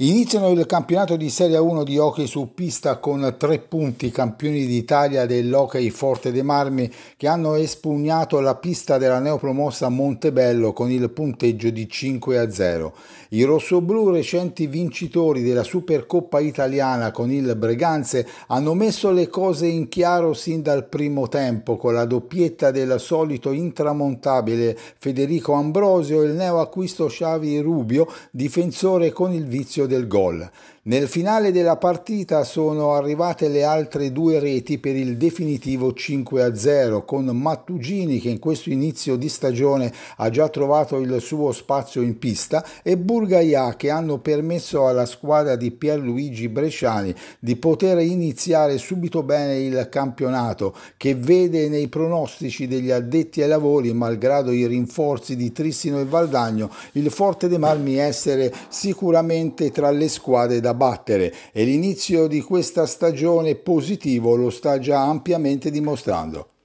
Iniziano il campionato di Serie 1 di hockey su pista con tre punti campioni d'Italia dell'hockey Forte dei Marmi che hanno espugnato la pista della neopromossa Montebello con il punteggio di 5 a 0. I rossoblù recenti vincitori della Supercoppa italiana con il Breganze hanno messo le cose in chiaro sin dal primo tempo con la doppietta del solito intramontabile Federico Ambrosio e il neoacquisto Xavi Rubio, difensore con il vizio del gol nel finale della partita sono arrivate le altre due reti per il definitivo 5-0 con Mattugini che in questo inizio di stagione ha già trovato il suo spazio in pista e Burgaia che hanno permesso alla squadra di Pierluigi Bresciani di poter iniziare subito bene il campionato che vede nei pronostici degli addetti ai lavori malgrado i rinforzi di Trissino e Valdagno il Forte dei Marmi essere sicuramente tra le squadre da battere e l'inizio di questa stagione positivo lo sta già ampiamente dimostrando.